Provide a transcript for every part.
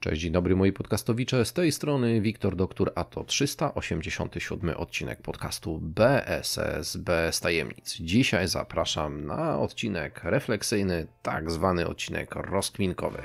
Cześć, dzień dobry moi podcastowicze, z tej strony Wiktor Doktor, a to 387 odcinek podcastu BSS bez tajemnic. Dzisiaj zapraszam na odcinek refleksyjny, tak zwany odcinek rozkminkowy.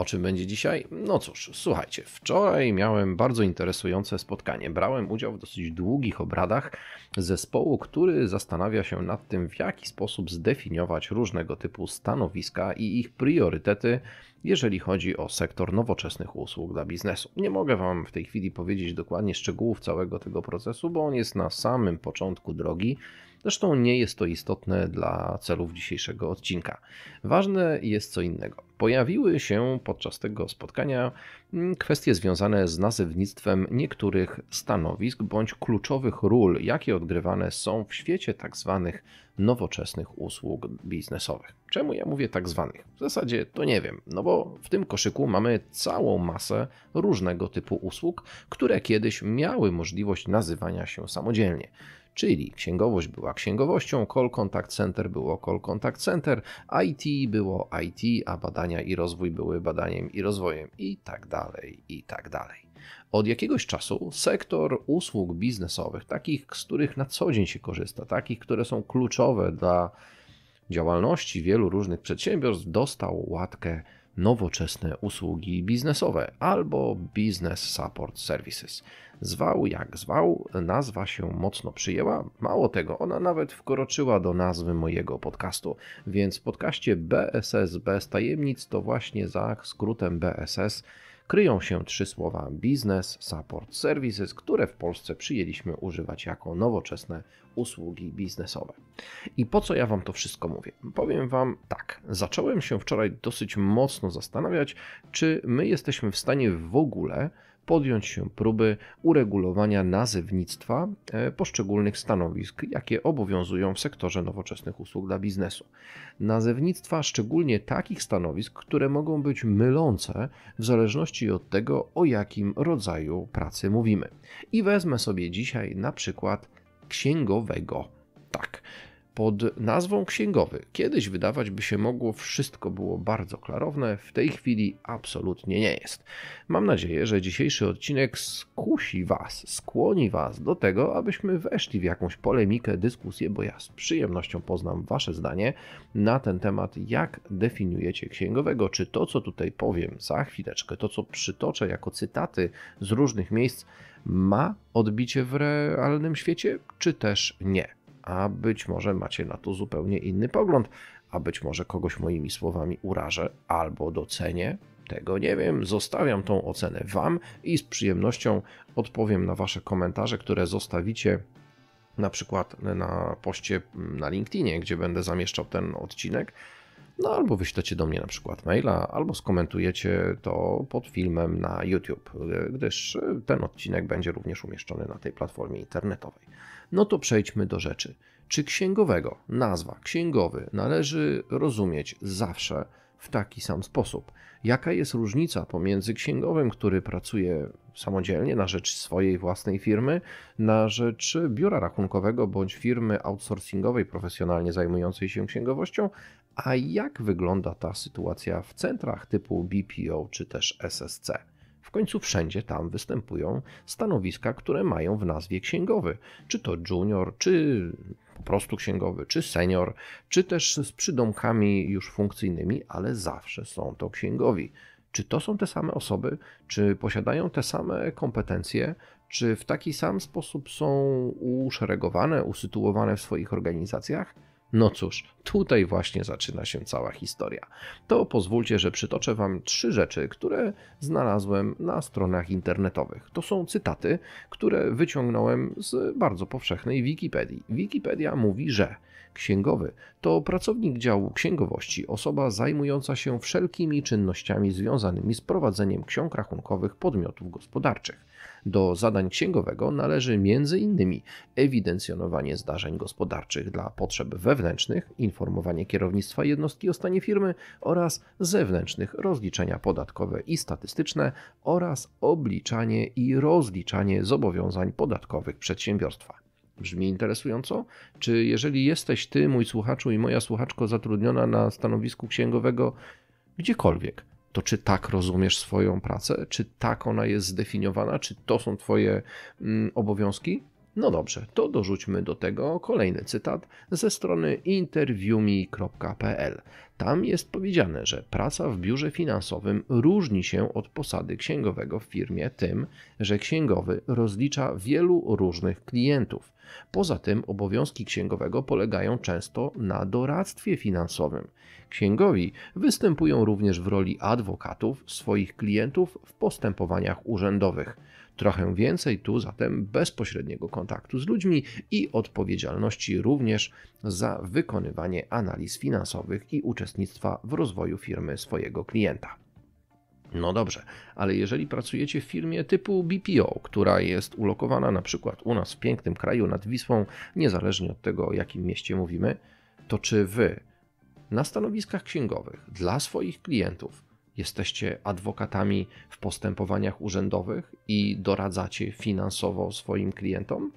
O czym będzie dzisiaj? No cóż, słuchajcie, wczoraj miałem bardzo interesujące spotkanie. Brałem udział w dosyć długich obradach zespołu, który zastanawia się nad tym, w jaki sposób zdefiniować różnego typu stanowiska i ich priorytety, jeżeli chodzi o sektor nowoczesnych usług dla biznesu. Nie mogę Wam w tej chwili powiedzieć dokładnie szczegółów całego tego procesu, bo on jest na samym początku drogi Zresztą nie jest to istotne dla celów dzisiejszego odcinka. Ważne jest co innego. Pojawiły się podczas tego spotkania mm, kwestie związane z nazewnictwem niektórych stanowisk bądź kluczowych ról, jakie odgrywane są w świecie tak zwanych nowoczesnych usług biznesowych. Czemu ja mówię tak zwanych? W zasadzie to nie wiem, no bo w tym koszyku mamy całą masę różnego typu usług, które kiedyś miały możliwość nazywania się samodzielnie czyli księgowość była księgowością, call contact center było call contact center, IT było IT, a badania i rozwój były badaniem i rozwojem i tak dalej, i tak dalej. Od jakiegoś czasu sektor usług biznesowych, takich, z których na co dzień się korzysta, takich, które są kluczowe dla działalności wielu różnych przedsiębiorstw, dostał łatkę nowoczesne usługi biznesowe albo Business Support Services. Zwał jak zwał, nazwa się mocno przyjęła. Mało tego, ona nawet wkroczyła do nazwy mojego podcastu. Więc w podcaście BSS bez tajemnic to właśnie za skrótem BSS kryją się trzy słowa biznes, Support Services, które w Polsce przyjęliśmy używać jako nowoczesne usługi biznesowe. I po co ja Wam to wszystko mówię? Powiem Wam tak, zacząłem się wczoraj dosyć mocno zastanawiać, czy my jesteśmy w stanie w ogóle podjąć się próby uregulowania nazewnictwa e, poszczególnych stanowisk, jakie obowiązują w sektorze nowoczesnych usług dla biznesu. Nazewnictwa szczególnie takich stanowisk, które mogą być mylące w zależności od tego, o jakim rodzaju pracy mówimy. I wezmę sobie dzisiaj na przykład księgowego. Tak, pod nazwą księgowy. Kiedyś wydawać by się mogło, wszystko było bardzo klarowne, w tej chwili absolutnie nie jest. Mam nadzieję, że dzisiejszy odcinek skusi Was, skłoni Was do tego, abyśmy weszli w jakąś polemikę, dyskusję, bo ja z przyjemnością poznam Wasze zdanie na ten temat, jak definiujecie księgowego, czy to, co tutaj powiem za chwileczkę, to, co przytoczę jako cytaty z różnych miejsc, ma odbicie w realnym świecie, czy też nie a być może macie na to zupełnie inny pogląd, a być może kogoś moimi słowami urażę albo docenię. Tego nie wiem, zostawiam tą ocenę Wam i z przyjemnością odpowiem na Wasze komentarze, które zostawicie na przykład na poście mm, na LinkedInie, gdzie będę zamieszczał ten odcinek. No albo wyślecie do mnie na przykład maila, albo skomentujecie to pod filmem na YouTube, gdyż ten odcinek będzie również umieszczony na tej platformie internetowej. No to przejdźmy do rzeczy. Czy księgowego nazwa księgowy należy rozumieć zawsze w taki sam sposób? Jaka jest różnica pomiędzy księgowym, który pracuje samodzielnie na rzecz swojej własnej firmy, na rzecz biura rachunkowego bądź firmy outsourcingowej profesjonalnie zajmującej się księgowością, a jak wygląda ta sytuacja w centrach typu BPO czy też SSC? W końcu wszędzie tam występują stanowiska, które mają w nazwie księgowy. Czy to junior, czy po prostu księgowy, czy senior, czy też z przydomkami już funkcyjnymi, ale zawsze są to księgowi. Czy to są te same osoby, czy posiadają te same kompetencje, czy w taki sam sposób są uszeregowane, usytuowane w swoich organizacjach? No cóż, tutaj właśnie zaczyna się cała historia. To pozwólcie, że przytoczę Wam trzy rzeczy, które znalazłem na stronach internetowych. To są cytaty, które wyciągnąłem z bardzo powszechnej Wikipedii. Wikipedia mówi, że księgowy to pracownik działu księgowości, osoba zajmująca się wszelkimi czynnościami związanymi z prowadzeniem ksiąg rachunkowych podmiotów gospodarczych. Do zadań księgowego należy m.in. ewidencjonowanie zdarzeń gospodarczych dla potrzeb wewnętrznych, informowanie kierownictwa jednostki o stanie firmy oraz zewnętrznych rozliczenia podatkowe i statystyczne oraz obliczanie i rozliczanie zobowiązań podatkowych przedsiębiorstwa. Brzmi interesująco? Czy jeżeli jesteś ty, mój słuchaczu i moja słuchaczko zatrudniona na stanowisku księgowego gdziekolwiek, to czy tak rozumiesz swoją pracę? Czy tak ona jest zdefiniowana? Czy to są Twoje mm, obowiązki? No dobrze, to dorzućmy do tego kolejny cytat ze strony interviewmi.pl. Tam jest powiedziane, że praca w biurze finansowym różni się od posady księgowego w firmie tym, że księgowy rozlicza wielu różnych klientów. Poza tym obowiązki księgowego polegają często na doradztwie finansowym. Księgowi występują również w roli adwokatów swoich klientów w postępowaniach urzędowych. Trochę więcej tu zatem bezpośredniego kontaktu z ludźmi i odpowiedzialności również za wykonywanie analiz finansowych i uczestnictwo uczestnictwa w rozwoju firmy swojego klienta. No dobrze, ale jeżeli pracujecie w firmie typu BPO, która jest ulokowana na przykład u nas w pięknym kraju nad Wisłą, niezależnie od tego o jakim mieście mówimy, to czy wy na stanowiskach księgowych dla swoich klientów jesteście adwokatami w postępowaniach urzędowych i doradzacie finansowo swoim klientom?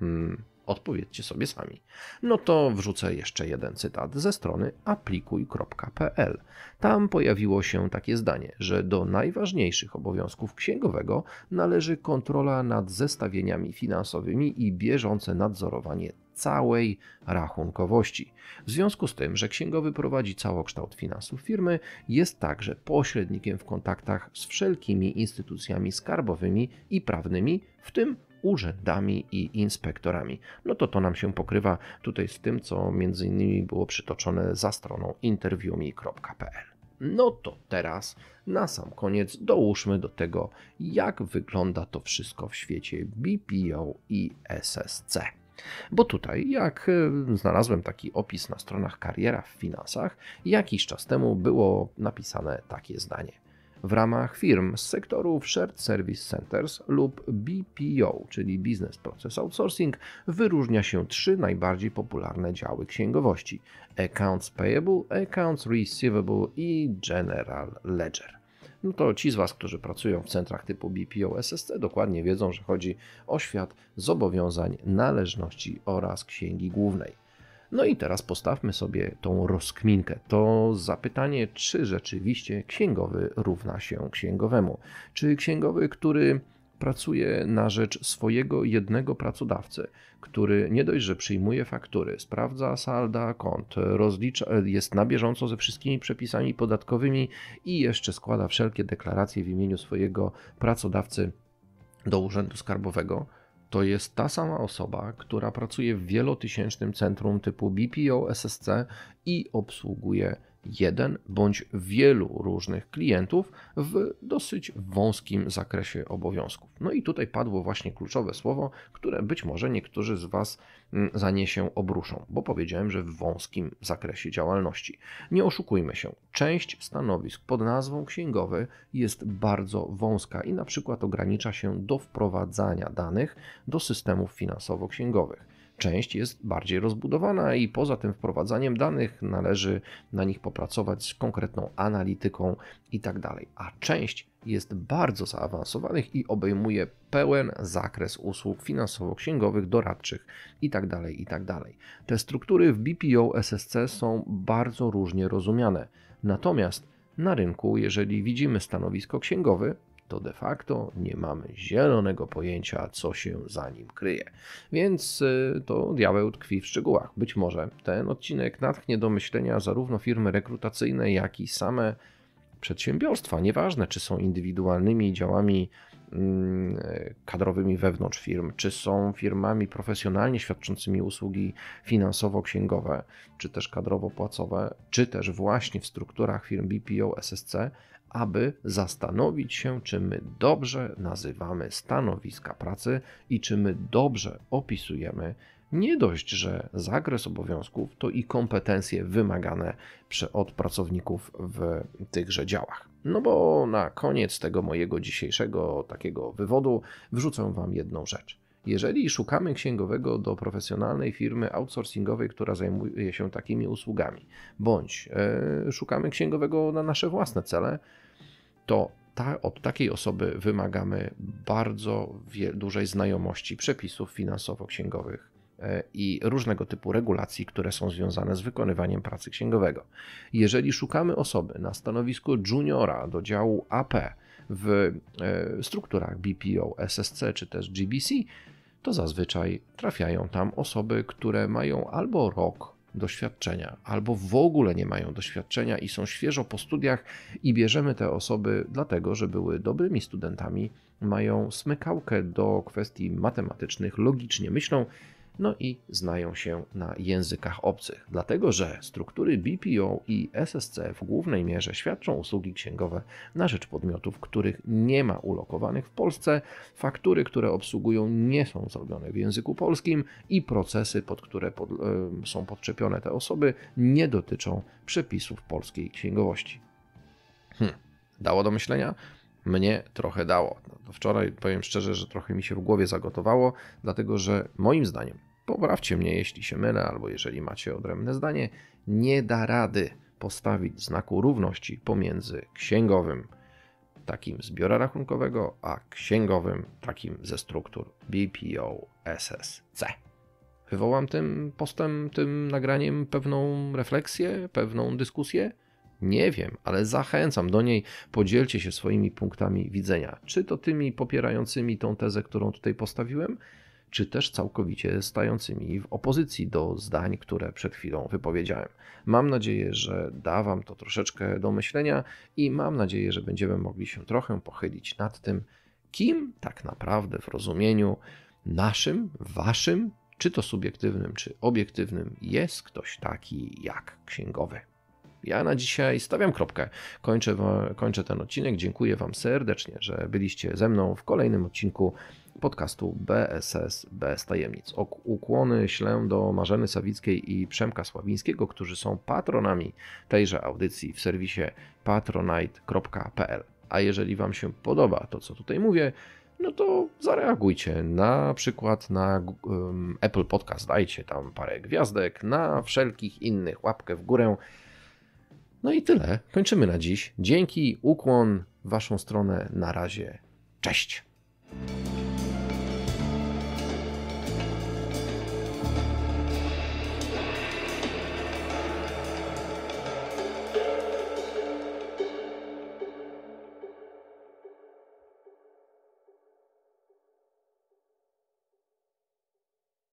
Hmm, Odpowiedzcie sobie sami. No to wrzucę jeszcze jeden cytat ze strony aplikuj.pl. Tam pojawiło się takie zdanie, że do najważniejszych obowiązków księgowego należy kontrola nad zestawieniami finansowymi i bieżące nadzorowanie całej rachunkowości. W związku z tym, że księgowy prowadzi całokształt finansów firmy, jest także pośrednikiem w kontaktach z wszelkimi instytucjami skarbowymi i prawnymi, w tym urzędami i inspektorami. No to to nam się pokrywa tutaj z tym, co między innymi było przytoczone za stroną interviewmi.pl. No to teraz na sam koniec dołóżmy do tego, jak wygląda to wszystko w świecie BPO i SSC. Bo tutaj, jak e, znalazłem taki opis na stronach Kariera w Finansach, jakiś czas temu było napisane takie zdanie w ramach firm z sektorów Shared Service Centers lub BPO, czyli Business Process Outsourcing, wyróżnia się trzy najbardziej popularne działy księgowości: Accounts Payable, Accounts Receivable i General Ledger. No to ci z Was, którzy pracują w centrach typu BPO SSC, dokładnie wiedzą, że chodzi o świat zobowiązań, należności oraz księgi głównej. No i teraz postawmy sobie tą rozkminkę. To zapytanie, czy rzeczywiście księgowy równa się księgowemu. Czy księgowy, który pracuje na rzecz swojego jednego pracodawcy, który nie dość, że przyjmuje faktury, sprawdza salda kont, rozlicza, jest na bieżąco ze wszystkimi przepisami podatkowymi i jeszcze składa wszelkie deklaracje w imieniu swojego pracodawcy do Urzędu Skarbowego to jest ta sama osoba, która pracuje w wielotysięcznym centrum typu BPO SSC i obsługuje jeden bądź wielu różnych klientów w dosyć wąskim zakresie obowiązków. No i tutaj padło właśnie kluczowe słowo, które być może niektórzy z Was mm, za nie się obruszą, bo powiedziałem, że w wąskim zakresie działalności. Nie oszukujmy się, część stanowisk pod nazwą księgowy jest bardzo wąska i na przykład ogranicza się do wprowadzania danych do systemów finansowo-księgowych część jest bardziej rozbudowana i poza tym wprowadzaniem danych należy na nich popracować z konkretną analityką i tak dalej. A część jest bardzo zaawansowanych i obejmuje pełen zakres usług finansowo-księgowych, doradczych itd., tak itd. Tak Te struktury w BPO SSC są bardzo różnie rozumiane. Natomiast na rynku, jeżeli widzimy stanowisko księgowy, to de facto nie mamy zielonego pojęcia, co się za nim kryje. Więc y, to diabeł tkwi w szczegółach. Być może ten odcinek natchnie do myślenia zarówno firmy rekrutacyjne, jak i same przedsiębiorstwa. Nieważne, czy są indywidualnymi działami mm, kadrowymi wewnątrz firm, czy są firmami profesjonalnie świadczącymi usługi finansowo-księgowe, czy też kadrowo-płacowe, czy też właśnie w strukturach firm BPO, SSC, aby zastanowić się, czy my dobrze nazywamy stanowiska pracy i czy my dobrze opisujemy nie dość, że zakres obowiązków, to i kompetencje wymagane przy, od pracowników w tychże działach. No bo na koniec tego mojego dzisiejszego takiego wywodu wrzucę Wam jedną rzecz. Jeżeli szukamy księgowego do profesjonalnej firmy outsourcingowej, która zajmuje się takimi usługami, bądź e, szukamy księgowego na nasze własne cele, to ta, od takiej osoby wymagamy bardzo dużej znajomości przepisów finansowo-księgowych e, i różnego typu regulacji, które są związane z wykonywaniem pracy księgowego. Jeżeli szukamy osoby na stanowisku juniora do działu AP w e, strukturach BPO, SSC czy też GBC, to zazwyczaj trafiają tam osoby, które mają albo rok doświadczenia, albo w ogóle nie mają doświadczenia i są świeżo po studiach i bierzemy te osoby dlatego, że były dobrymi studentami, mają smykałkę do kwestii matematycznych, logicznie myślą no i znają się na językach obcych. Dlatego, że struktury BPO i SSC w głównej mierze świadczą usługi księgowe na rzecz podmiotów, których nie ma ulokowanych w Polsce, faktury, które obsługują, nie są zrobione w języku polskim i procesy, pod które pod, e, są podczepione te osoby, nie dotyczą przepisów polskiej księgowości. Hm, dało do myślenia? mnie trochę dało. No wczoraj powiem szczerze, że trochę mi się w głowie zagotowało, dlatego że moim zdaniem Poprawcie mnie, jeśli się mylę, albo jeżeli macie odrębne zdanie, nie da rady postawić znaku równości pomiędzy księgowym takim zbiora rachunkowego, a księgowym takim ze struktur BPO SSC. Wywołam tym postem, tym nagraniem pewną refleksję, pewną dyskusję. Nie wiem, ale zachęcam do niej. Podzielcie się swoimi punktami widzenia, czy to tymi popierającymi tą tezę, którą tutaj postawiłem, czy też całkowicie stającymi w opozycji do zdań, które przed chwilą wypowiedziałem. Mam nadzieję, że da Wam to troszeczkę do myślenia i mam nadzieję, że będziemy mogli się trochę pochylić nad tym, kim tak naprawdę w rozumieniu naszym, waszym, czy to subiektywnym, czy obiektywnym, jest ktoś taki jak księgowy. Ja na dzisiaj stawiam kropkę. Kończę, kończę ten odcinek. Dziękuję Wam serdecznie, że byliście ze mną w kolejnym odcinku podcastu BSS bez tajemnic. Ukłony ślę do Marzeny Sawickiej i Przemka Sławińskiego, którzy są patronami tejże audycji w serwisie patronite.pl. A jeżeli Wam się podoba to, co tutaj mówię, no to zareagujcie na przykład na um, Apple Podcast, dajcie tam parę gwiazdek, na wszelkich innych łapkę w górę. No i tyle. Kończymy na dziś. Dzięki, ukłon w Waszą stronę. Na razie. Cześć.